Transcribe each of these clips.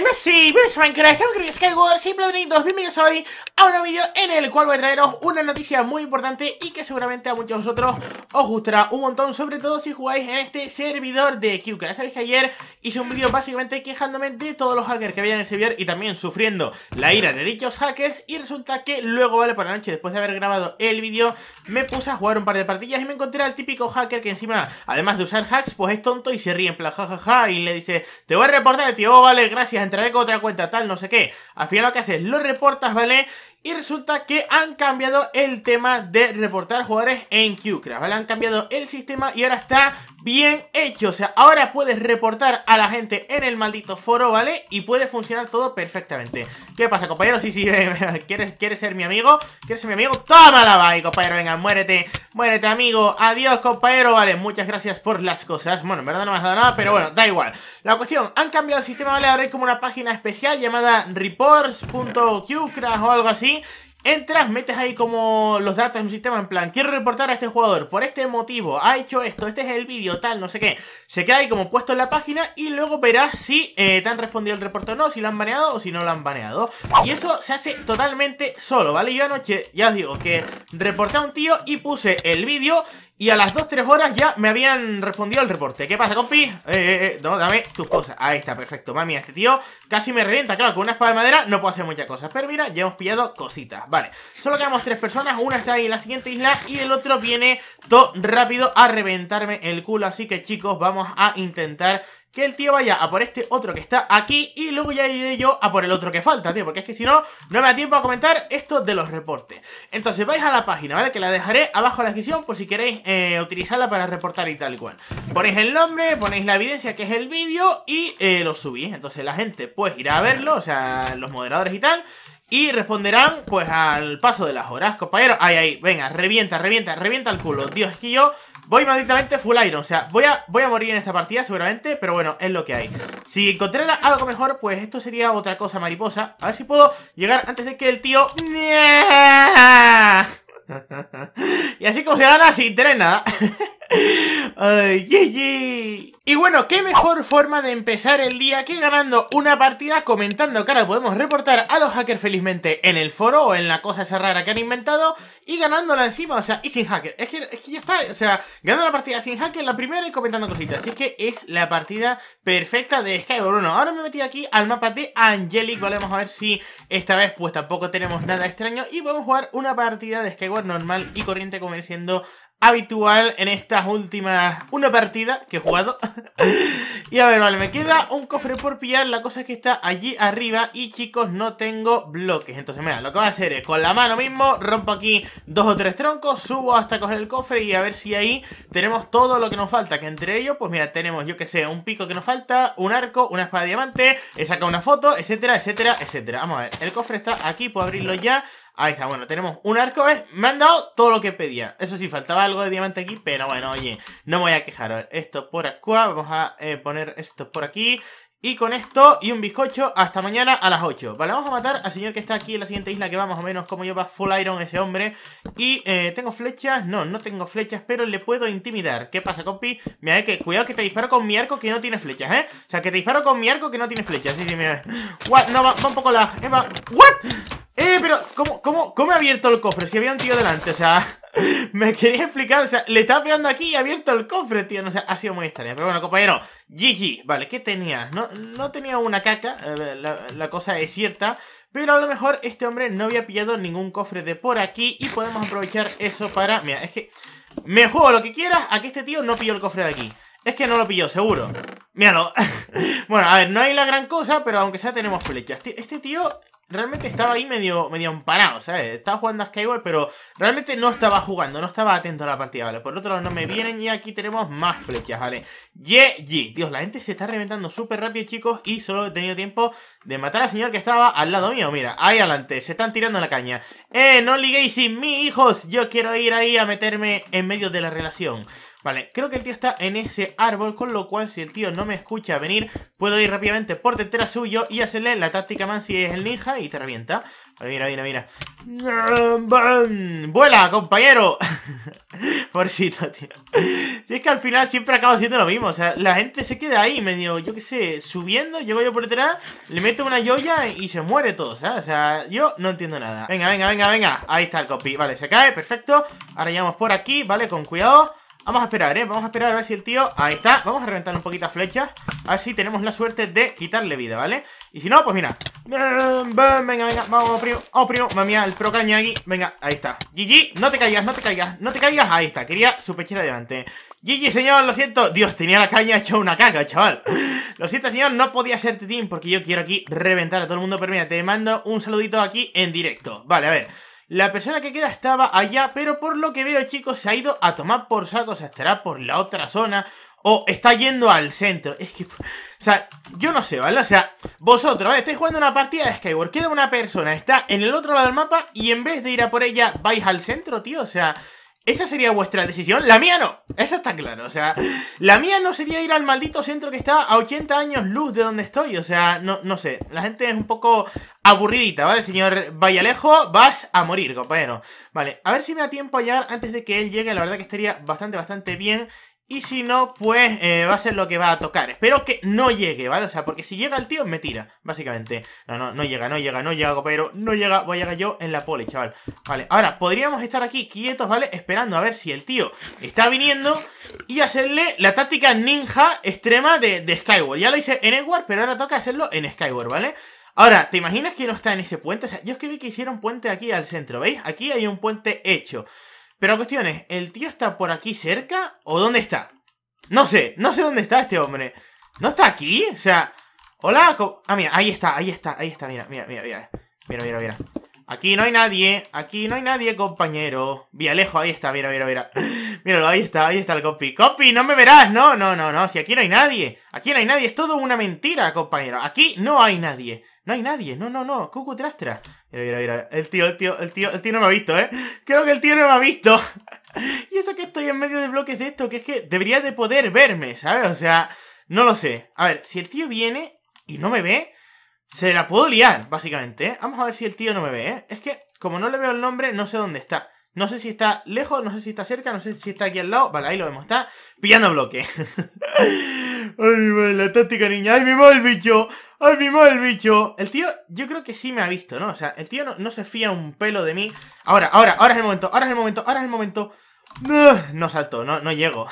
Ay, Messi! sí, que estamos con Skyward, siempre Dos. bienvenidos hoy a un nuevo vídeo en el cual voy a traeros una noticia muy importante y que seguramente a muchos de vosotros os gustará un montón, sobre todo si jugáis en este servidor de q Ya sabéis que ayer hice un vídeo básicamente quejándome de todos los hackers que había en el servidor y también sufriendo la ira de dichos hackers y resulta que luego, vale, por la noche, después de haber grabado el vídeo, me puse a jugar un par de partillas y me encontré al típico hacker que encima, además de usar hacks, pues es tonto y se ríe en plan jajaja ja, ja, y le dice, te voy a reportar, tío, oh, vale, gracias, entraré con otra cuenta, tal, no sé qué. Al final lo que haces, lo reportas, ¿vale? Y resulta que han cambiado el tema de reportar jugadores en Qcraft, ¿vale? Han cambiado el sistema y ahora está bien hecho. O sea, ahora puedes reportar a la gente en el maldito foro, ¿vale? Y puede funcionar todo perfectamente. ¿Qué pasa, compañero? Sí, sí, ¿quieres, ¿quieres ser mi amigo? ¿Quieres ser mi amigo? ¡Toma la bye, compañero! Venga, muérete, muérete, amigo. Adiós, compañero. Vale, muchas gracias por las cosas. Bueno, en verdad no me has dado nada, pero bueno, da igual. La cuestión, han cambiado el sistema, ¿vale? Ahora hay como una página especial llamada reports.qcraft o algo así entras, metes ahí como los datos en un sistema en plan, quiero reportar a este jugador por este motivo, ha hecho esto, este es el vídeo, tal, no sé qué. Se queda ahí como puesto en la página y luego verás si eh, te han respondido el reporte o no, si lo han baneado o si no lo han baneado. Y eso se hace totalmente solo, ¿vale? Yo anoche, ya os digo, que reporté a un tío y puse el vídeo y a las 2-3 horas ya me habían respondido el reporte. ¿Qué pasa, compi? Eh, eh, eh, no, dame tus cosas. Ahí está, perfecto. Mami, este tío casi me revienta. Claro, con una espada de madera no puedo hacer muchas cosas. Pero mira, ya hemos pillado cositas. Vale, solo quedamos tres personas. Una está ahí en la siguiente isla y el otro viene todo rápido a reventarme el culo. Así que, chicos, vamos a intentar que el tío vaya a por este otro que está aquí y luego ya iré yo a por el otro que falta, tío, porque es que si no, no me da tiempo a comentar esto de los reportes. Entonces vais a la página, ¿vale? Que la dejaré abajo en la descripción por si queréis eh, utilizarla para reportar y tal cual. Ponéis el nombre, ponéis la evidencia que es el vídeo y eh, lo subís. Entonces la gente pues irá a verlo, o sea, los moderadores y tal, y responderán, pues, al paso de las horas, compañeros. Ahí, ahí, venga, revienta, revienta, revienta el culo. Dios, es que yo Voy malditamente full iron, o sea, voy a, voy a morir en esta partida seguramente, pero bueno, es lo que hay Si encontrara algo mejor, pues esto sería otra cosa mariposa A ver si puedo llegar antes de que el tío... y así como se gana sin tener nada Ay, Y bueno, qué mejor forma de empezar el día que ganando una partida comentando que podemos reportar a los hackers felizmente en el foro o en la cosa esa rara que han inventado y ganándola encima, o sea, y sin hacker. Es que, ya está, o sea, ganando la partida sin hacker la primera y comentando cositas. Así que es la partida perfecta de Skyward 1. Ahora me metí aquí al mapa de Angelic, ¿vale? Vamos a ver si esta vez pues tampoco tenemos nada extraño y podemos jugar una partida de Skyward normal y corriente como siendo habitual en estas últimas... Una partida que he jugado. y a ver, vale, me queda un cofre por pillar. La cosa es que está allí arriba y, chicos, no tengo bloques. Entonces, mira, lo que voy a hacer es con la mano mismo rompo aquí dos o tres troncos, subo hasta coger el cofre y a ver si ahí tenemos todo lo que nos falta. Que entre ellos, pues mira, tenemos, yo que sé, un pico que nos falta, un arco, una espada de diamante, he sacado una foto, etcétera, etcétera, etcétera. Vamos a ver, el cofre está aquí, puedo abrirlo ya. Ahí está, bueno, tenemos un arco, eh Me han dado todo lo que pedía. Eso sí, faltaba algo de diamante aquí, pero bueno, oye, no me voy a quejar. esto por acá, vamos a eh, poner esto por aquí. Y con esto y un bizcocho, hasta mañana a las 8. Vale, vamos a matar al señor que está aquí en la siguiente isla, que va más o menos como lleva full iron ese hombre. Y, eh, ¿tengo flechas? No, no tengo flechas, pero le puedo intimidar. ¿Qué pasa, compi? Mira, eh, que cuidado que te disparo con mi arco que no tiene flechas, ¿eh? O sea, que te disparo con mi arco que no tiene flechas. Sí, sí, mira. What? No, va, va un poco la... Eh, what? ¡Eh, pero! ¿Cómo, cómo, cómo he abierto el cofre? Si había un tío delante, o sea... me quería explicar, o sea, le estaba pegando aquí y ha abierto el cofre, tío. No sé, ha sido muy extraña. Pero bueno, compañero, GG. Vale, ¿qué tenía? No, no tenía una caca, eh, la, cosa es cierta. Pero a lo mejor este hombre no había pillado ningún cofre de por aquí y podemos aprovechar eso para... Mira, es que... Me juego lo que quieras a que este tío no pilló el cofre de aquí. Es que no lo pilló, seguro. Míralo. bueno, a ver, no hay la gran cosa, pero aunque sea tenemos flechas. Este tío realmente estaba ahí medio, medio amparado, ¿sabes? Estaba jugando a Skyward, pero realmente no estaba jugando, no estaba atento a la partida, ¿vale? Por otro lado, no me vienen y aquí tenemos más flechas, ¿vale? GG. Dios, la gente se está reventando súper rápido, chicos, y solo he tenido tiempo de matar al señor que estaba al lado mío. Mira, ahí adelante, se están tirando la caña. ¡Eh, no liguéis sin mí, hijos! Yo quiero ir ahí a meterme en medio de la relación. Vale, creo que el tío está en ese árbol, con lo cual si el tío no me escucha venir, puedo ir rápidamente por detrás suyo y hacerle la táctica man si es el ninja y te revienta. Vale, mira, mira, mira. ¡Vuela, compañero! Porcito, tío. Si es que al final siempre acabo siendo lo mismo. O sea, la gente se queda ahí medio, yo qué sé, subiendo, llego yo por detrás, le meto una joya y se muere todo, O sea, yo no entiendo nada. Venga, venga, venga, venga. Ahí está el copy. Vale, se cae, perfecto. Ahora llegamos por aquí, ¿vale? Con cuidado. Vamos a esperar, ¿eh? Vamos a esperar a ver si el tío... Ahí está, vamos a reventar un poquito a flechas A ver si tenemos la suerte de quitarle vida, ¿vale? Y si no, pues mira Venga, venga, vamos, primo Vamos, primo, mamá el pro caña aquí Venga, ahí está ¡Gigi! no te caigas, no te caigas No te caigas, ahí está Quería su pechera delante GG, señor, lo siento Dios, tenía la caña hecha una caca, chaval Lo siento, señor, no podía ser team Porque yo quiero aquí reventar a todo el mundo Pero mira, te mando un saludito aquí en directo Vale, a ver la persona que queda estaba allá, pero por lo que veo, chicos, se ha ido a tomar por saco. O sea, estará por la otra zona o está yendo al centro. Es que, o sea, yo no sé, ¿vale? O sea, vosotros, ¿vale? Estáis jugando una partida de Skyward, queda una persona, está en el otro lado del mapa y en vez de ir a por ella, vais al centro, tío. O sea, esa sería vuestra decisión. La mía no. Eso está claro. O sea, la mía no sería ir al maldito centro que está a 80 años luz de donde estoy. O sea, no, no sé. La gente es un poco aburridita, ¿vale? Señor lejos, vas a morir, compañero. Vale, a ver si me da tiempo a llegar antes de que él llegue. La verdad que estaría bastante, bastante bien y si no, pues eh, va a ser lo que va a tocar. Espero que no llegue, ¿vale? O sea, porque si llega el tío, me tira, básicamente. No, no, no llega, no llega, no llega, pero No llega, voy a llegar yo en la pole, chaval. Vale, ahora, podríamos estar aquí quietos, ¿vale? Esperando a ver si el tío está viniendo y hacerle la táctica ninja extrema de, de Skyward. Ya lo hice en Edward, pero ahora toca hacerlo en Skyward, ¿vale? Ahora, ¿te imaginas que no está en ese puente? O sea, yo es que vi que hicieron puente aquí al centro, ¿veis? Aquí hay un puente hecho. Pero cuestiones, ¿el tío está por aquí cerca o dónde está? No sé, no sé dónde está este hombre. ¿No está aquí? O sea, hola. Ah, mira, ahí está, ahí está, ahí está, mira, mira, mira, mira. Mira, mira, mira. Aquí no hay nadie, aquí no hay nadie, compañero. Vía lejos, ahí está, mira, mira, mira. Míralo, ahí está, ahí está el copy. Copy, no me verás, no, no, no, no. Si aquí no hay nadie, aquí no hay nadie, es todo una mentira, compañero. Aquí no hay nadie, no hay nadie, no, no, no, Cucu trastra. Mira, mira, mira. El tío, el tío, el tío, el tío no me ha visto, ¿eh? Creo que el tío no me ha visto. y eso que estoy en medio de bloques de esto, que es que debería de poder verme, ¿sabes? O sea, no lo sé. A ver, si el tío viene y no me ve, se la puedo liar, básicamente, ¿eh? Vamos a ver si el tío no me ve, ¿eh? Es que, como no le veo el nombre, no sé dónde está. No sé si está lejos, no sé si está cerca, no sé si está aquí al lado. Vale, ahí lo vemos, está pillando bloque. Ay, mi madre, la táctica niña. Ay, mi madre, el bicho. Ay, mi mal el bicho. El tío, yo creo que sí me ha visto, ¿no? O sea, el tío no, se fía un pelo de mí. Ahora, ahora, ahora es el momento, ahora es el momento, ahora es el momento. No, salto, no, no llego.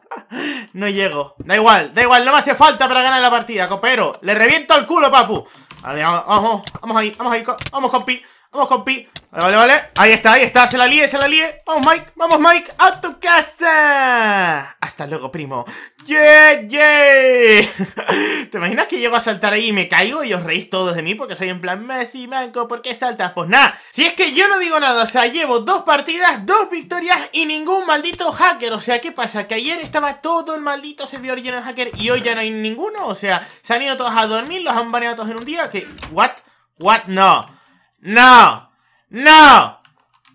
no llego. Da igual, da igual, no me hace falta para ganar la partida, copero. Le reviento el culo, papu. Vale, vamos, vamos, vamos ahí, vamos ahí, vamos, compi. Vamos, compi. Vale, vale, vale. Ahí está, ahí está. Se la líe, se la líe. Vamos, Mike. Vamos, Mike. A tu casa. Hasta luego, primo. Yeah, yeah. ¿Te imaginas que llego a saltar ahí y me caigo y os reís todos de mí porque soy en plan Messi, Manco, ¿por qué saltas? Pues nada. Si es que yo no digo nada, o sea, llevo dos partidas, dos victorias y ningún maldito hacker. O sea, ¿qué pasa? Que ayer estaba todo el maldito servidor lleno de hacker y hoy ya no hay ninguno. O sea, se han ido todos a dormir, los han baneado todos en un día. Que, what? What? No. ¡No! ¡No!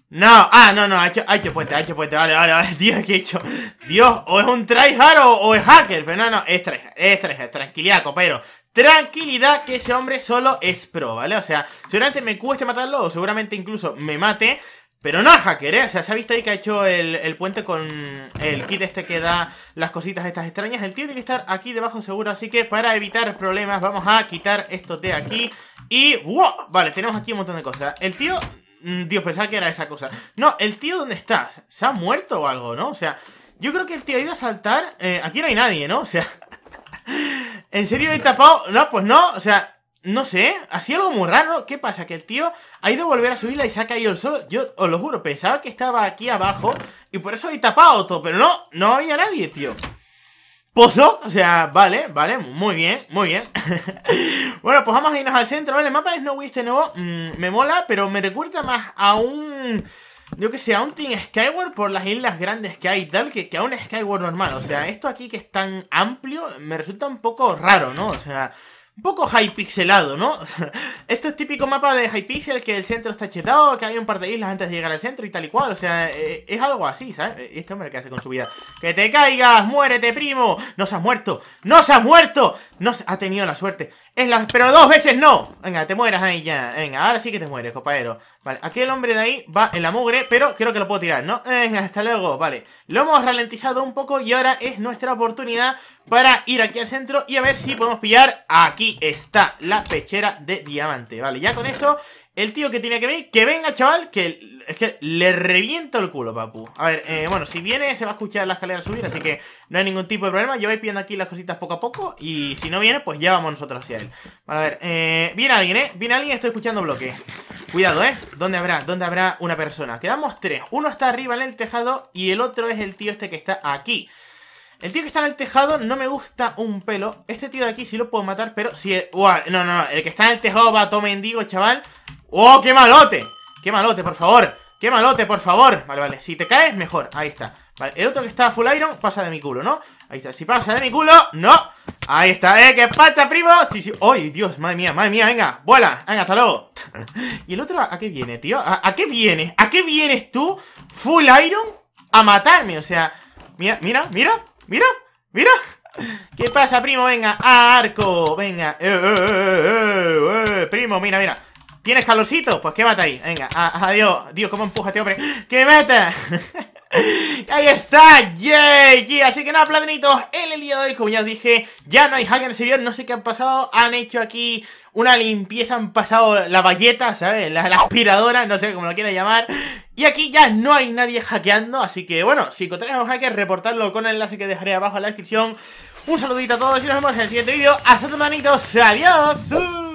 No, ah, no, no, ha hecho, puente, ha hecho puente, vale, vale, vale, tío, que he hecho? Dios, o es un tryhard o, o es hacker, pero no, no, es tryhard, es tryhard, tranquilidad, copero, Tranquilidad, que ese hombre solo es pro, ¿vale? O sea, seguramente me cueste matarlo, o seguramente incluso me mate, pero no hacker, ¿eh? O sea, ya visto ahí que ha hecho el, puente con el kit este que da las cositas estas extrañas. El tío tiene que estar aquí debajo seguro, así que para evitar problemas vamos a quitar esto de aquí. Y... ¡Wow! Vale, tenemos aquí un montón de cosas. El tío... Mm, Dios, pensaba que era esa cosa. No, el tío, ¿dónde está? ¿Se ha muerto o algo, no? O sea, yo creo que el tío ha ido a saltar... Eh, aquí no hay nadie, ¿no? O sea... ¿En serio he tapado? No, pues no. O sea, no sé, así algo muy raro. ¿Qué pasa? Que el tío ha ido a volver a subirla y se ha caído el solo. Yo os lo juro, pensaba que estaba aquí abajo y por eso he tapado todo. Pero no, no había nadie, tío. Pozo, pues o sea, vale, vale, muy bien, muy bien. bueno, pues vamos a irnos al centro. Vale, el mapa de Snowy este nuevo mm, me mola, pero me recuerda más a un... Yo que sé, a un Team Skyward por las islas grandes que hay y tal, que, que a un Skyward normal. O sea, esto aquí que es tan amplio me resulta un poco raro, ¿no? O sea un poco high pixelado, ¿no? Esto es típico mapa de Hypixel, que el centro está chetado, que hay un par de islas antes de llegar al centro y tal y cual. O sea, eh, es algo así, ¿sabes? Eh, este hombre que hace con su vida. ¡Que te caigas! ¡Muérete, primo! ¡No se ha muerto! ¡No se ha muerto! No se... ha tenido la suerte. Es Pero dos veces no. Venga, te mueras ahí ya. Venga, ahora sí que te mueres, compañero. Vale, aquí el hombre de ahí va en la mugre, pero creo que lo puedo tirar, ¿no? Venga, hasta luego. Vale, lo hemos ralentizado un poco y ahora es nuestra oportunidad para ir aquí al centro y a ver si podemos pillar. Aquí está la pechera de diamante. Vale, ya con eso el tío que tiene que venir, que venga, chaval, que es que le reviento el culo, papu. A ver, eh, bueno, si viene se va a escuchar la escalera subir, así que no hay ningún tipo de problema. Yo voy pidiendo aquí las cositas poco a poco y si no viene, pues ya vamos nosotros hacia él. Vale, a ver, eh, viene alguien, ¿eh? Viene alguien, estoy escuchando bloque. Cuidado, ¿eh? ¿Dónde habrá? ¿Dónde habrá una persona? Quedamos tres. Uno está arriba en el tejado y el otro es el tío este que está aquí. El tío que está en el tejado no me gusta un pelo. Este tío de aquí sí lo puedo matar, pero si... no, no, no. El que está en el tejado va mendigo, chaval. ¡Oh, qué malote! ¡Qué malote, por favor! ¡Qué malote, por favor! Vale, vale. Si te caes, mejor. Ahí está. Vale, el otro que está full iron pasa de mi culo, ¿no? Ahí está. Si pasa de mi culo, ¡no! Ahí está. ¡Eh, qué pasa, primo! Sí, sí. ¡Ay, Dios! Madre mía, madre mía. Venga, vuela. Venga, hasta luego. ¿Y el otro a qué viene, tío? ¿A, ¿A qué vienes? ¿A qué vienes tú, full iron, a matarme? O sea... Mira, mira, mira Mira, mira. ¿Qué pasa, primo? Venga, arco. Venga. Eh, eh, eh, primo, mira, mira. ¿Tienes calorcito? Pues qué mata ahí. Venga, adiós. Dios, ¿cómo este hombre? ¡Ah! ¡Que mata! Ahí está, yay, así que nada, platinitos, en el día de hoy, como ya os dije, ya no hay hackers, en el no sé qué han pasado, han hecho aquí una limpieza, han pasado la valleta, ¿sabes? La, aspiradora, no sé cómo lo quiera llamar, y aquí ya no hay nadie hackeando, así que bueno, si encontráis a un hacker, reportadlo con el enlace que dejaré abajo en la descripción, un saludito a todos y nos vemos en el siguiente vídeo, hasta tu manitos, adiós.